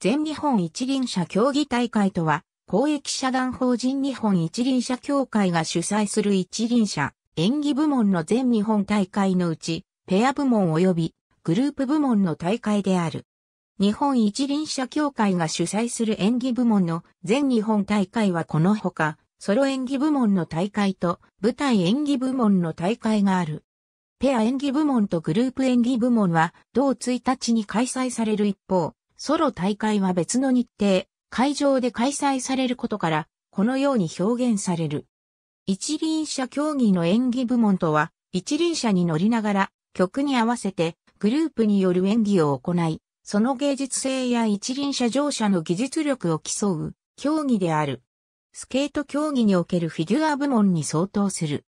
全日本一輪車競技大会とは、公益社団法人日本一輪車協会が主催する一輪車、演技部門の全日本大会のうち、ペア部門及びグループ部門の大会である。日本一輪車協会が主催する演技部門の全日本大会はこのほか、ソロ演技部門の大会と舞台演技部門の大会がある。ペア演技部門とグループ演技部門は同1日に開催される一方、ソロ大会は別の日程、会場で開催されることから、このように表現される。一輪車競技の演技部門とは、一輪車に乗りながら、曲に合わせて、グループによる演技を行い、その芸術性や一輪車乗車の技術力を競う、競技である。スケート競技におけるフィギュア部門に相当する。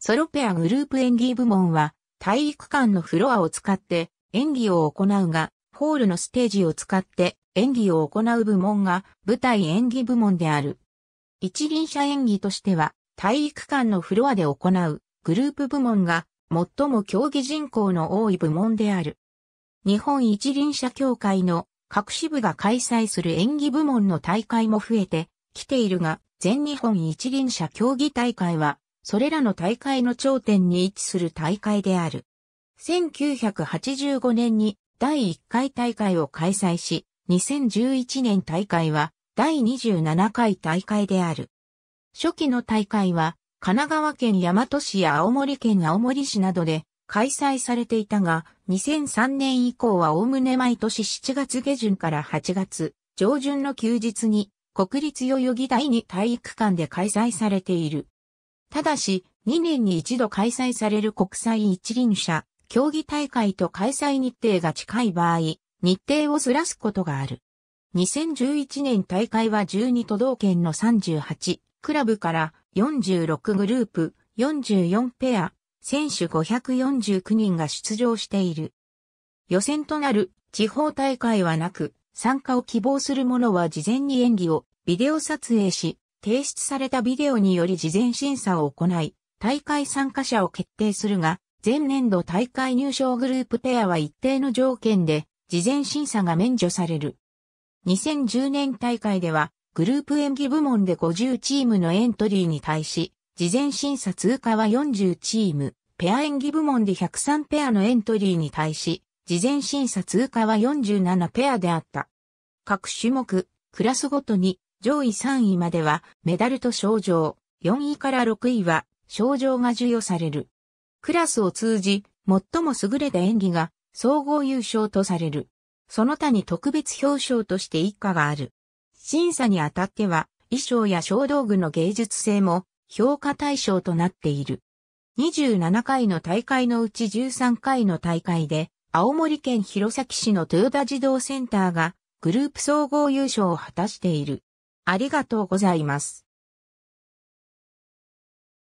ソロペアグループ演技部門は、体育館のフロアを使って演技を行うが、ホールのステージを使って演技を行う部門が舞台演技部門である。一輪車演技としては体育館のフロアで行うグループ部門が最も競技人口の多い部門である。日本一輪車協会の各支部が開催する演技部門の大会も増えてきているが、全日本一輪車競技大会は、それらの大会の頂点に位置する大会である。1985年に第1回大会を開催し、2011年大会は第27回大会である。初期の大会は神奈川県大和市や青森県青森市などで開催されていたが、2003年以降はおおむね毎年7月下旬から8月上旬の休日に国立代々木第二体育館で開催されている。ただし、2年に一度開催される国際一輪車競技大会と開催日程が近い場合、日程をずらすことがある。2011年大会は12都道県の38クラブから46グループ44ペア選手549人が出場している。予選となる地方大会はなく、参加を希望する者は事前に演技をビデオ撮影し、提出されたビデオにより事前審査を行い、大会参加者を決定するが、前年度大会入賞グループペアは一定の条件で、事前審査が免除される。2010年大会では、グループ演技部門で50チームのエントリーに対し、事前審査通過は40チーム、ペア演技部門で103ペアのエントリーに対し、事前審査通過は47ペアであった。各種目、クラスごとに上位3位まではメダルと賞状、4位から6位は賞状が授与される。クラスを通じ、最も優れた演技が総合優勝とされる。その他に特別表彰として一家がある。審査にあたっては、衣装や小道具の芸術性も評価対象となっている。27回の大会のうち13回の大会で、青森県弘前市の豊田児童センターがグループ総合優勝を果たしている。ありがとうございます。